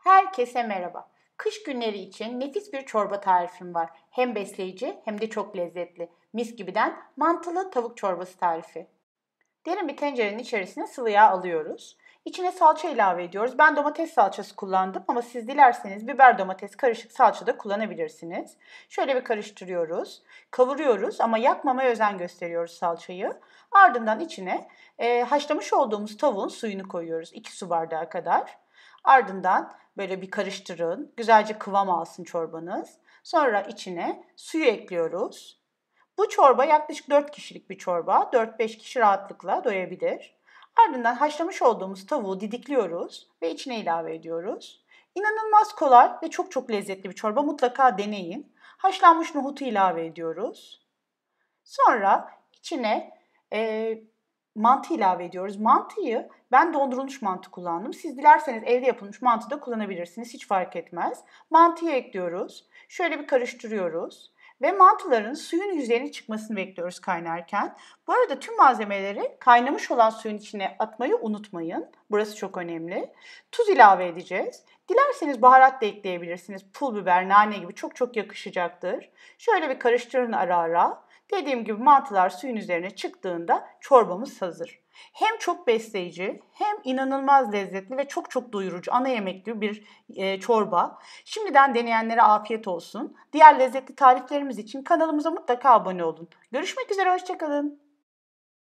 Herkese merhaba. Kış günleri için nefis bir çorba tarifim var. Hem besleyici hem de çok lezzetli. Mis gibiden mantılı tavuk çorbası tarifi. Derin bir tencerenin içerisine sıvı yağ alıyoruz. İçine salça ilave ediyoruz. Ben domates salçası kullandım ama siz dilerseniz biber domates karışık salça da kullanabilirsiniz. Şöyle bir karıştırıyoruz. Kavuruyoruz ama yakmamaya özen gösteriyoruz salçayı. Ardından içine e, haşlamış olduğumuz tavuğun suyunu koyuyoruz. 2 su bardağı kadar. Ardından böyle bir karıştırın. Güzelce kıvam alsın çorbanız. Sonra içine suyu ekliyoruz. Bu çorba yaklaşık 4 kişilik bir çorba. 4-5 kişi rahatlıkla doyabilir. Ardından haşlamış olduğumuz tavuğu didikliyoruz ve içine ilave ediyoruz. İnanılmaz kolay ve çok çok lezzetli bir çorba. Mutlaka deneyin. Haşlanmış nohutu ilave ediyoruz. Sonra içine e, mantı ilave ediyoruz. Mantıyı ben dondurulmuş mantı kullandım. Siz dilerseniz evde yapılmış mantı da kullanabilirsiniz. Hiç fark etmez. Mantıyı ekliyoruz. Şöyle bir karıştırıyoruz. Ve mantıların suyun yüzeyine çıkmasını bekliyoruz kaynarken. Bu arada tüm malzemeleri kaynamış olan suyun içine atmayı unutmayın. Burası çok önemli. Tuz ilave edeceğiz. Dilerseniz baharat da ekleyebilirsiniz. Pul biber, nane gibi çok çok yakışacaktır. Şöyle bir karıştırın ara ara. Dediğim gibi mantılar suyun üzerine çıktığında çorbamız hazır. Hem çok besleyici hem inanılmaz lezzetli ve çok çok doyurucu ana yemek gibi bir e, çorba. Şimdiden deneyenlere afiyet olsun. Diğer lezzetli tariflerimiz için kanalımıza mutlaka abone olun. Görüşmek üzere, hoşçakalın.